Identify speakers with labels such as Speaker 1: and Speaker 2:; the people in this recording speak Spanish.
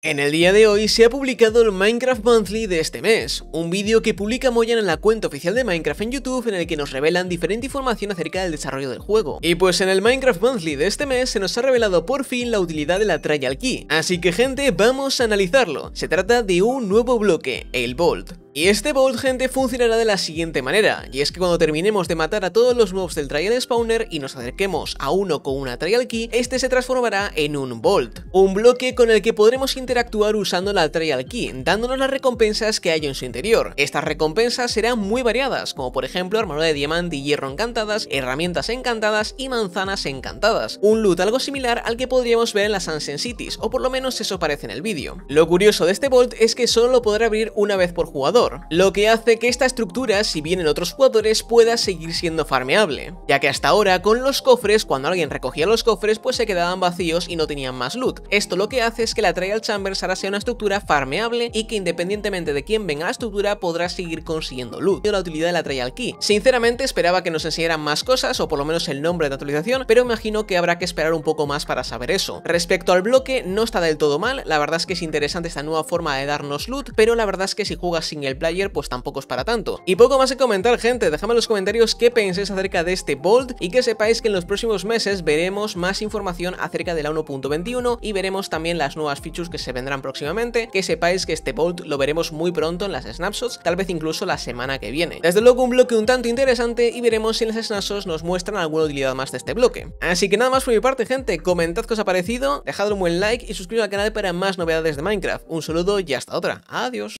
Speaker 1: En el día de hoy se ha publicado el Minecraft Monthly de este mes, un vídeo que publica Moyan en la cuenta oficial de Minecraft en YouTube en el que nos revelan diferente información acerca del desarrollo del juego. Y pues en el Minecraft Monthly de este mes se nos ha revelado por fin la utilidad de la Trial Key, así que gente, vamos a analizarlo. Se trata de un nuevo bloque, el Bolt. Y este bolt, gente, funcionará de la siguiente manera, y es que cuando terminemos de matar a todos los mobs del Trial Spawner y nos acerquemos a uno con una Trial Key, este se transformará en un bolt, un bloque con el que podremos interactuar usando la Trial Key, dándonos las recompensas que hay en su interior. Estas recompensas serán muy variadas, como por ejemplo armadura de diamante y hierro encantadas, herramientas encantadas y manzanas encantadas, un loot algo similar al que podríamos ver en las Ancient Cities, o por lo menos eso parece en el vídeo. Lo curioso de este bolt es que solo lo podrá abrir una vez por jugador, lo que hace que esta estructura, si vienen otros jugadores, pueda seguir siendo farmeable, ya que hasta ahora con los cofres, cuando alguien recogía los cofres, pues se quedaban vacíos y no tenían más loot. Esto lo que hace es que la Trial Chambers ahora sea una estructura farmeable y que independientemente de quién venga a la estructura podrá seguir consiguiendo loot. La utilidad de la Trial Key. Sinceramente esperaba que nos enseñaran más cosas o por lo menos el nombre de la actualización, pero imagino que habrá que esperar un poco más para saber eso. Respecto al bloque, no está del todo mal, la verdad es que es interesante esta nueva forma de darnos loot, pero la verdad es que si juegas sin el player pues tampoco es para tanto. Y poco más que comentar gente, dejadme en los comentarios qué penséis acerca de este Bolt y que sepáis que en los próximos meses veremos más información acerca de la 1.21 y veremos también las nuevas features que se vendrán próximamente, que sepáis que este Bolt lo veremos muy pronto en las snapshots, tal vez incluso la semana que viene. Desde luego un bloque un tanto interesante y veremos si en las snapshots nos muestran alguna utilidad más de este bloque. Así que nada más por mi parte gente, comentad que os ha parecido, dejad un buen like y suscribíos al canal para más novedades de Minecraft. Un saludo y hasta otra. Adiós.